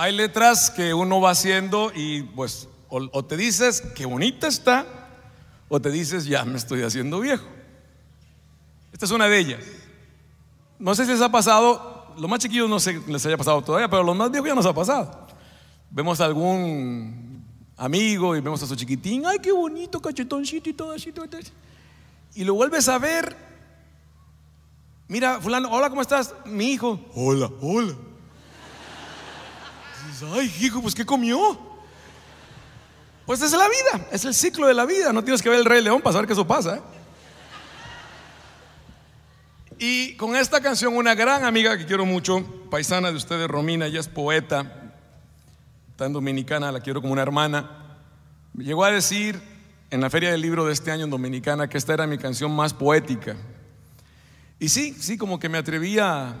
Hay letras que uno va haciendo y pues o, te dices qué bonita está o te dices ya me estoy haciendo viejo. Esta es una de ellas. No sé si les ha pasado, los más chiquillos no sé les haya pasado todavía, pero los más viejos ya nos ha pasado. Vemos a algún amigo y vemos a su chiquitín, ay, qué bonito cachetoncito y todo así. Y lo vuelves a ver. Mira, fulano, hola, ¿cómo estás? Mi hijo. Hola, hola ay, hijo, pues ¿qué comió? Pues es la vida, es el ciclo de la vida. No tienes que ver el Rey León para saber que eso pasa. ¿eh? Y con esta canción, una gran amiga que quiero mucho, paisana de ustedes, Romina, ella es poeta, tan dominicana, la quiero como una hermana. Llegó a decir en la Feria del Libro de este año en Dominicana que esta era mi canción más poética. Y sí, sí, como que me atrevía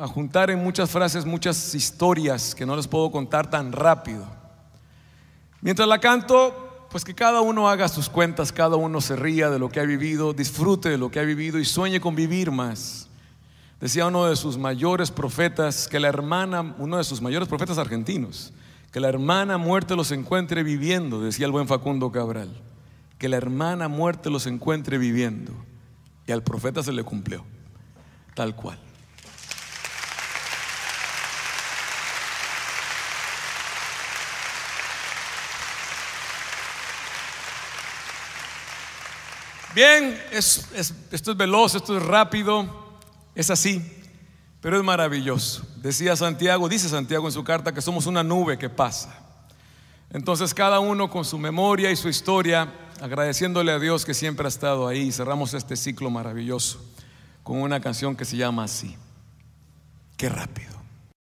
a juntar en muchas frases muchas historias que no les puedo contar tan rápido. Mientras la canto, pues que cada uno haga sus cuentas, cada uno se ría de lo que ha vivido, disfrute de lo que ha vivido y sueñe con vivir más. Decía uno de sus mayores profetas que la hermana, uno de sus mayores profetas argentinos, que la hermana muerte los encuentre viviendo, decía el buen Facundo Cabral, que la hermana muerte los encuentre viviendo. Y al profeta se le cumplió, tal cual. Bien, es, esto es veloz, esto es rápido, es así, pero es maravilloso. Decía Santiago, dice Santiago en su carta que somos una nube que pasa. Entonces cada uno con su memoria y su historia, agradeciéndole a Dios que siempre ha estado ahí, cerramos este ciclo maravilloso con una canción que se llama así. Qué rápido.